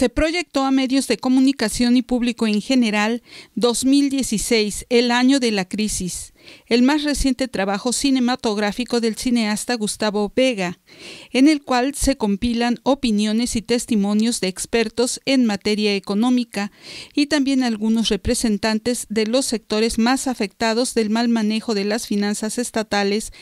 se proyectó a medios de comunicación y público en general 2016, el año de la crisis, el más reciente trabajo cinematográfico del cineasta Gustavo Vega, en el cual se compilan opiniones y testimonios de expertos en materia económica y también algunos representantes de los sectores más afectados del mal manejo de las finanzas estatales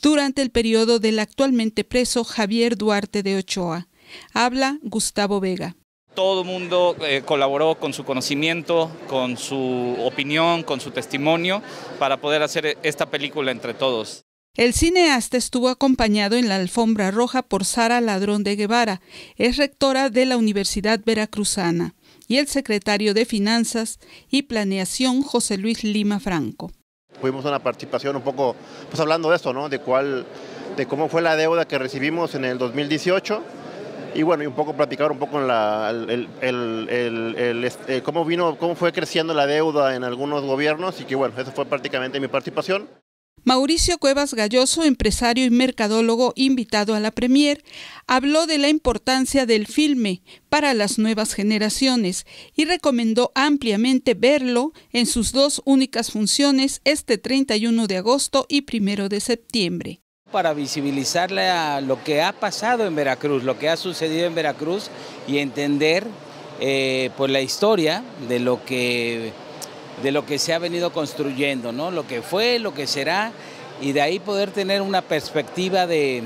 durante el periodo del actualmente preso Javier Duarte de Ochoa. Habla Gustavo Vega todo el mundo eh, colaboró con su conocimiento, con su opinión, con su testimonio para poder hacer esta película entre todos. El cineasta estuvo acompañado en la alfombra roja por Sara Ladrón de Guevara, es rectora de la Universidad Veracruzana, y el secretario de Finanzas y Planeación José Luis Lima Franco. Fuimos una participación un poco, pues hablando de esto, ¿no? De cuál, de cómo fue la deuda que recibimos en el 2018 y bueno, y un poco platicar un poco la, este, cómo vino, cómo fue creciendo la deuda en algunos gobiernos y que bueno, eso fue prácticamente mi participación. Mauricio Cuevas Galloso, empresario y mercadólogo invitado a la Premier, habló de la importancia del filme para las nuevas generaciones y recomendó ampliamente verlo en sus dos únicas funciones este 31 de agosto y 1 de septiembre. Para visibilizarle a lo que ha pasado en Veracruz, lo que ha sucedido en Veracruz y entender eh, pues, la historia de lo que de lo que se ha venido construyendo, ¿no? Lo que fue, lo que será, y de ahí poder tener una perspectiva de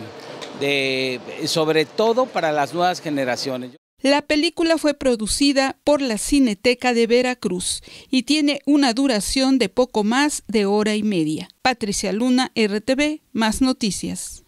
sobre todo para las nuevas generaciones. La película fue producida por la Cineteca de Veracruz y tiene una duración de poco más de hora y media. Patricia Luna, RTV, más noticias.